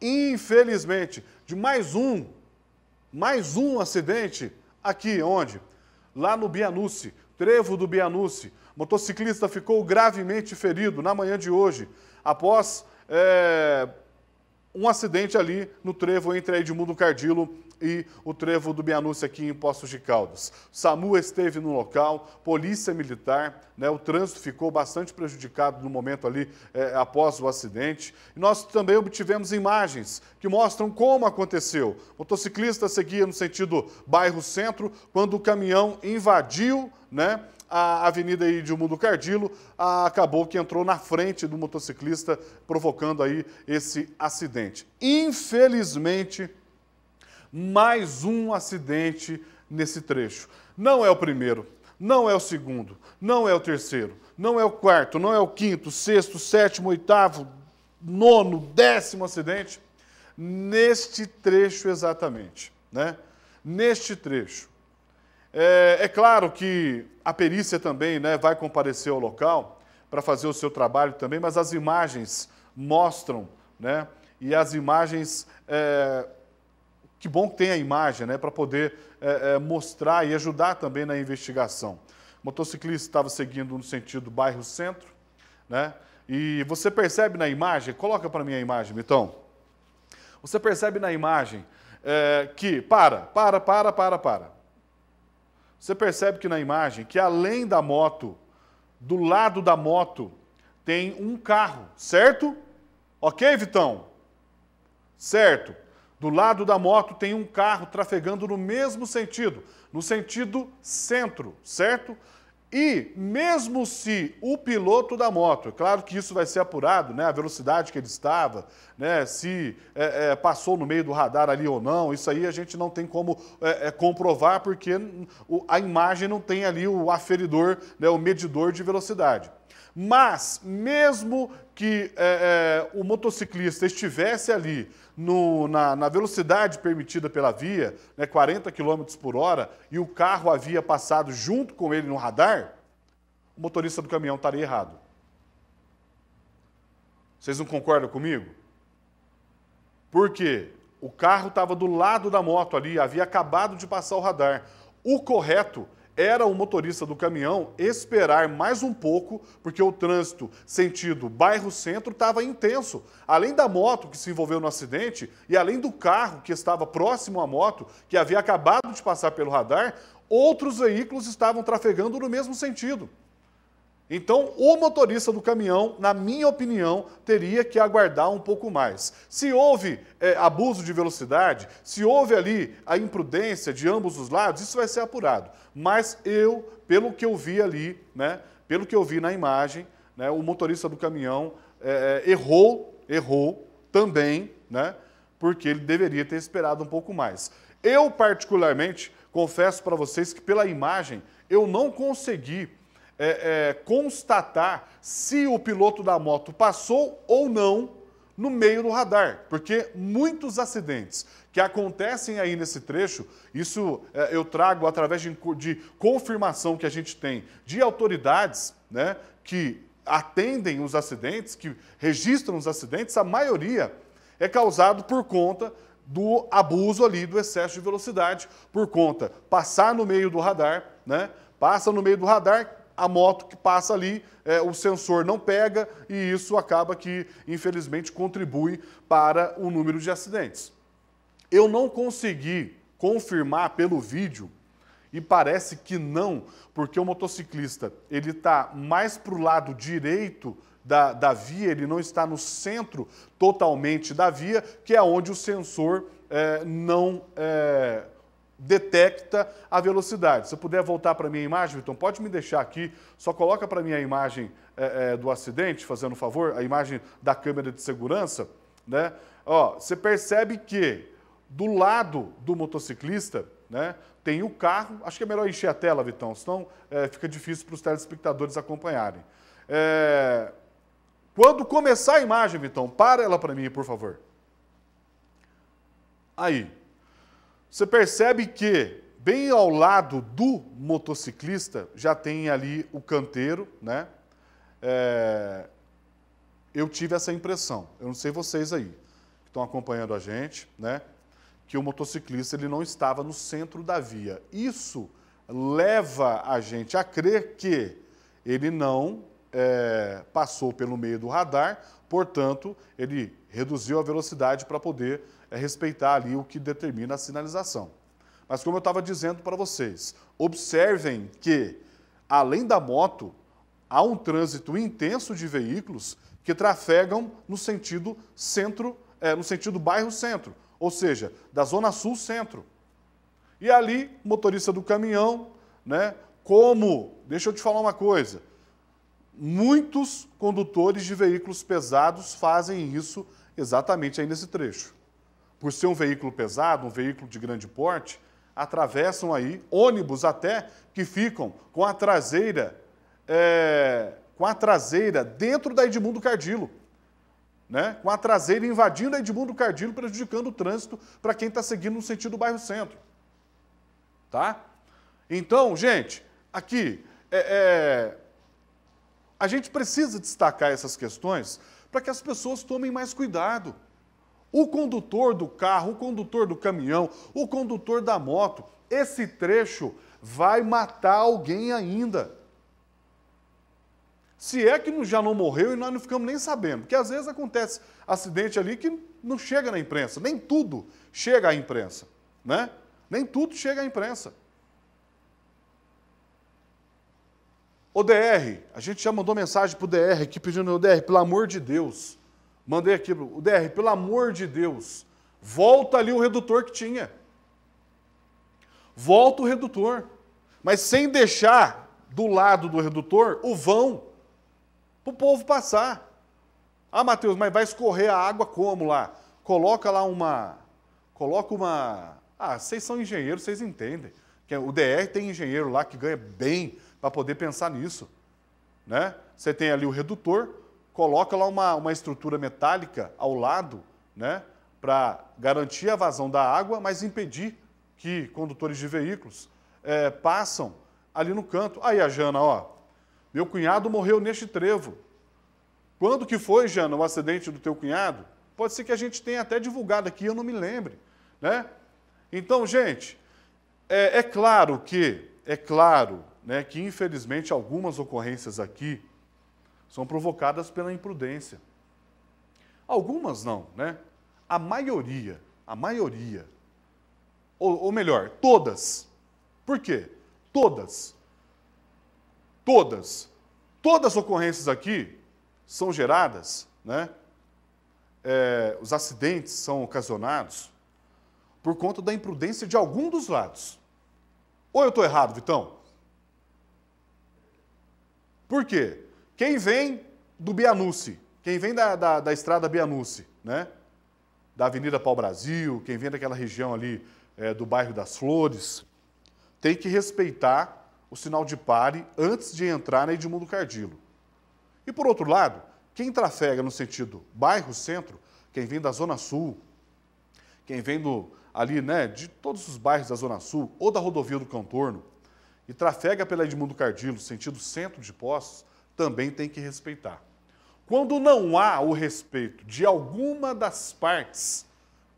infelizmente, de mais um, mais um acidente aqui onde? Lá no Bianucci, trevo do Bianucci, Motociclista ficou gravemente ferido na manhã de hoje, após é, um acidente ali no trevo entre Edmundo Cardilo e o trevo do Bianúcio aqui em Poços de Caldas. O SAMU esteve no local, polícia militar, né, o trânsito ficou bastante prejudicado no momento ali é, após o acidente. E nós também obtivemos imagens que mostram como aconteceu. O motociclista seguia no sentido bairro centro quando o caminhão invadiu, né? a Avenida aí de Mundo Cardilo acabou que entrou na frente do motociclista, provocando aí esse acidente. Infelizmente, mais um acidente nesse trecho. Não é o primeiro, não é o segundo, não é o terceiro, não é o quarto, não é o quinto, sexto, sétimo, oitavo, nono, décimo acidente. Neste trecho exatamente, né? Neste trecho. É, é claro que a perícia também né, vai comparecer ao local para fazer o seu trabalho também, mas as imagens mostram, né? E as imagens, é, que bom que tem a imagem, né? Para poder é, é, mostrar e ajudar também na investigação. O motociclista estava seguindo no sentido bairro-centro, né? E você percebe na imagem, coloca para mim a imagem, Mitão. Você percebe na imagem é, que, para, para, para, para, para. Você percebe que na imagem que além da moto, do lado da moto, tem um carro, certo? Ok, Vitão? Certo. Do lado da moto tem um carro trafegando no mesmo sentido, no sentido centro, certo? E mesmo se o piloto da moto, é claro que isso vai ser apurado, né? A velocidade que ele estava, né? Se é, é, passou no meio do radar ali ou não, isso aí a gente não tem como é, é comprovar porque a imagem não tem ali o aferidor, né? O medidor de velocidade. Mas, mesmo que é, é, o motociclista estivesse ali no, na, na, velocidade permitida pela via, né, 40 km por hora, e o carro havia passado junto com ele no radar, o motorista do caminhão estaria errado. Vocês não concordam comigo? Por quê? O carro estava do lado da moto ali, havia acabado de passar o radar. O correto era o motorista do caminhão esperar mais um pouco, porque o trânsito sentido bairro-centro estava intenso. Além da moto que se envolveu no acidente e além do carro que estava próximo à moto, que havia acabado de passar pelo radar, outros veículos estavam trafegando no mesmo sentido. Então, o motorista do caminhão, na minha opinião, teria que aguardar um pouco mais. Se houve é, abuso de velocidade, se houve ali a imprudência de ambos os lados, isso vai ser apurado. Mas eu, pelo que eu vi ali, né, pelo que eu vi na imagem, né, o motorista do caminhão é, é errou, errou também, né, porque ele deveria ter esperado um pouco mais. Eu, particularmente, confesso para vocês que pela imagem eu não consegui é, é, constatar se o piloto da moto passou ou não no meio do radar, porque muitos acidentes que acontecem aí nesse trecho, isso é, eu trago através de, de confirmação que a gente tem de autoridades, né, que atendem os acidentes, que registram os acidentes, a maioria é causado por conta do abuso ali, do excesso de velocidade, por conta passar no meio do radar, né? Passa no meio do radar, a moto que passa ali, é, o sensor não pega e isso acaba que, infelizmente, contribui para o número de acidentes. Eu não consegui confirmar pelo vídeo e parece que não, porque o motociclista ele está mais para o lado direito da, da via, ele não está no centro totalmente da via, que é onde o sensor é, não é, detecta a velocidade. Se eu puder voltar para a minha imagem, Vitor, pode me deixar aqui, só coloca para mim a imagem é, é, do acidente, fazendo favor, a imagem da câmera de segurança, né? Ó, você percebe que do lado do motociclista, né, tem o carro, acho que é melhor encher a tela, Vitão, senão é, fica difícil para os telespectadores acompanharem. É, quando começar a imagem, Vitão, para ela para mim, por favor. Aí, você percebe que bem ao lado do motociclista já tem ali o canteiro, né? É... Eu tive essa impressão. Eu não sei vocês aí que estão acompanhando a gente, né? Que o motociclista ele não estava no centro da via. Isso leva a gente a crer que ele não é, passou pelo meio do radar, portanto, ele reduziu a velocidade para poder é, respeitar ali o que determina a sinalização. Mas como eu estava dizendo para vocês, observem que, além da moto, há um trânsito intenso de veículos que trafegam no sentido centro, é, no sentido bairro-centro, ou seja, da zona sul-centro. E ali, motorista do caminhão, né? Como, deixa eu te falar uma coisa, muitos condutores de veículos pesados fazem isso exatamente aí nesse trecho. Por ser um veículo pesado, um veículo de grande porte, atravessam aí ônibus até que ficam com a traseira é, com a traseira dentro da Edmundo Cardilo, né? Com a traseira invadindo a Edmundo Cardilo, prejudicando o trânsito para quem está seguindo no sentido do bairro centro, tá? Então, gente, aqui é, é, a gente precisa destacar essas questões para que as pessoas tomem mais cuidado. O condutor do carro, o condutor do caminhão, o condutor da moto, esse trecho vai matar alguém ainda. Se é que já não morreu e nós não ficamos nem sabendo, porque às vezes acontece acidente ali que não chega na imprensa, nem tudo chega à imprensa, né? Nem tudo chega à imprensa. O DR, a gente já mandou mensagem para o DR aqui pedindo, o DR, pelo amor de Deus. Mandei aqui, o DR, pelo amor de Deus, volta ali o redutor que tinha. Volta o redutor, mas sem deixar do lado do redutor o vão para o povo passar. Ah, Mateus, mas vai escorrer a água como lá? Coloca lá uma. Coloca uma. Ah, vocês são engenheiros, vocês entendem. É, o DR tem engenheiro lá que ganha bem para poder pensar nisso. Né? Você tem ali o redutor, coloca lá uma, uma estrutura metálica ao lado, né? para garantir a vazão da água, mas impedir que condutores de veículos é, passam ali no canto. Aí a Jana, ó, meu cunhado morreu neste trevo. Quando que foi, Jana, o acidente do teu cunhado? Pode ser que a gente tenha até divulgado aqui, eu não me lembre, né? Então, gente, é, é claro que, é claro né, que infelizmente algumas ocorrências aqui são provocadas pela imprudência. Algumas não, né? A maioria, a maioria, ou, ou melhor, todas. Por quê? Todas, todas, todas as ocorrências aqui são geradas, né? É, os acidentes são ocasionados por conta da imprudência de algum dos lados. Ou eu estou errado, Vitão? Por quê? Quem vem do Bianucci, quem vem da, da, da estrada Bianucci, né? da Avenida Pau Brasil, quem vem daquela região ali é, do bairro das Flores, tem que respeitar o sinal de pare antes de entrar na Edmundo Cardilo. E por outro lado, quem trafega no sentido bairro-centro, quem vem da Zona Sul, quem vem do, ali, né, de todos os bairros da Zona Sul ou da rodovia do Contorno, e trafega pela Edmundo Cardilo, sentido centro de Poços, também tem que respeitar. Quando não há o respeito de alguma das partes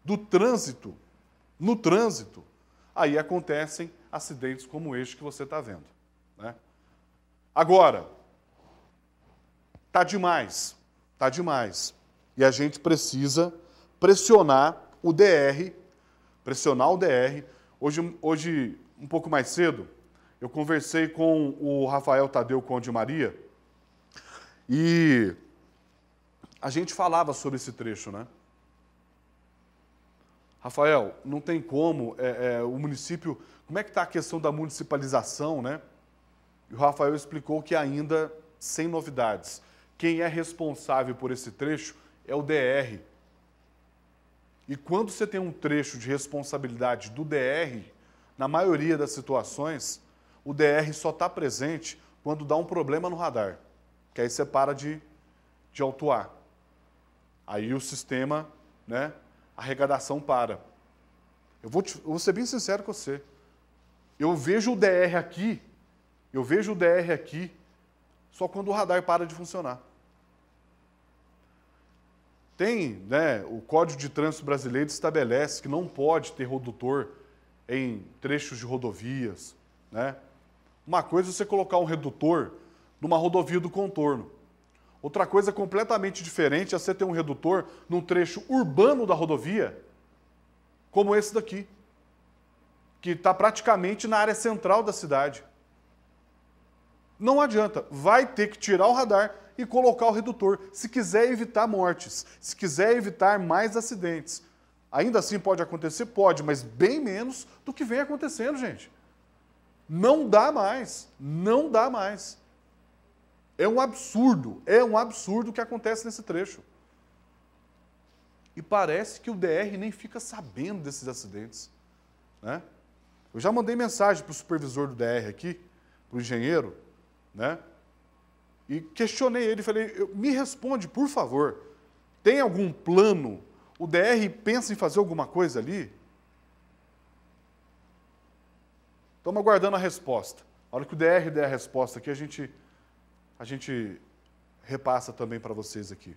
do trânsito, no trânsito, aí acontecem acidentes como este que você está vendo. Né? Agora, tá demais, tá demais. E a gente precisa pressionar o DR, pressionar o DR. Hoje, hoje um pouco mais cedo, eu conversei com o Rafael Tadeu Conde Maria e a gente falava sobre esse trecho, né? Rafael, não tem como é, é, o município. Como é que está a questão da municipalização, né? E o Rafael explicou que ainda sem novidades. Quem é responsável por esse trecho é o DR. E quando você tem um trecho de responsabilidade do DR, na maioria das situações, o DR só está presente quando dá um problema no radar, que aí você para de, de autuar. Aí o sistema, né, a arrecadação para. Eu vou, te, eu vou ser bem sincero com você. Eu vejo o DR aqui, eu vejo o DR aqui, só quando o radar para de funcionar. Tem, né, o Código de Trânsito Brasileiro estabelece que não pode ter redutor em trechos de rodovias, né? Uma coisa é você colocar um redutor numa rodovia do contorno. Outra coisa completamente diferente é você ter um redutor num trecho urbano da rodovia, como esse daqui, que está praticamente na área central da cidade. Não adianta, vai ter que tirar o radar e colocar o redutor, se quiser evitar mortes, se quiser evitar mais acidentes. Ainda assim pode acontecer? Pode, mas bem menos do que vem acontecendo, gente. Não dá mais, não dá mais. É um absurdo, é um absurdo o que acontece nesse trecho. E parece que o DR nem fica sabendo desses acidentes. Né? Eu já mandei mensagem para o supervisor do DR aqui, para o engenheiro, né? e questionei ele, falei, me responde, por favor, tem algum plano? O DR pensa em fazer alguma coisa ali? Estamos aguardando a resposta. A hora que o DR der a resposta aqui, a gente, a gente repassa também para vocês aqui.